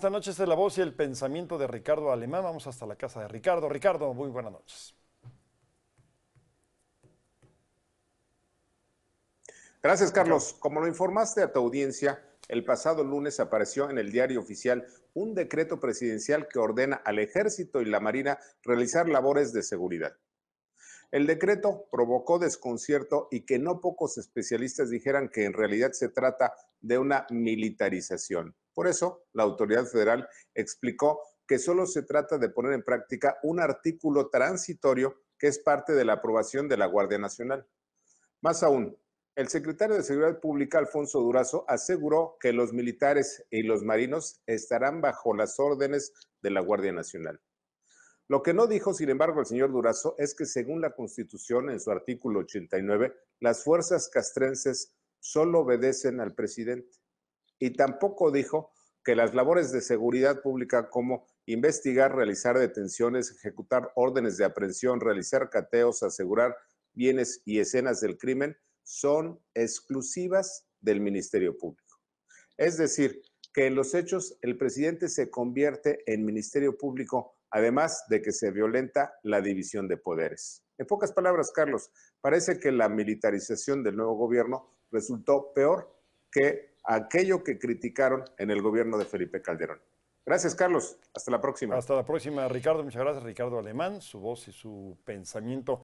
Esta noche es de la voz y el pensamiento de Ricardo Alemán. Vamos hasta la casa de Ricardo. Ricardo, muy buenas noches. Gracias, Carlos. Como lo informaste a tu audiencia, el pasado lunes apareció en el diario oficial un decreto presidencial que ordena al ejército y la marina realizar labores de seguridad. El decreto provocó desconcierto y que no pocos especialistas dijeran que en realidad se trata de una militarización. Por eso, la autoridad federal explicó que solo se trata de poner en práctica un artículo transitorio que es parte de la aprobación de la Guardia Nacional. Más aún, el secretario de Seguridad Pública, Alfonso Durazo, aseguró que los militares y los marinos estarán bajo las órdenes de la Guardia Nacional. Lo que no dijo, sin embargo, el señor Durazo es que según la Constitución, en su artículo 89, las fuerzas castrenses solo obedecen al presidente y tampoco dijo que las labores de seguridad pública como investigar, realizar detenciones, ejecutar órdenes de aprehensión, realizar cateos, asegurar bienes y escenas del crimen son exclusivas del Ministerio Público. Es decir, que en los hechos el presidente se convierte en Ministerio Público, además de que se violenta la división de poderes. En pocas palabras, Carlos, parece que la militarización del nuevo gobierno resultó peor que aquello que criticaron en el gobierno de Felipe Calderón. Gracias, Carlos. Hasta la próxima. Hasta la próxima, Ricardo. Muchas gracias, Ricardo Alemán, su voz y su pensamiento.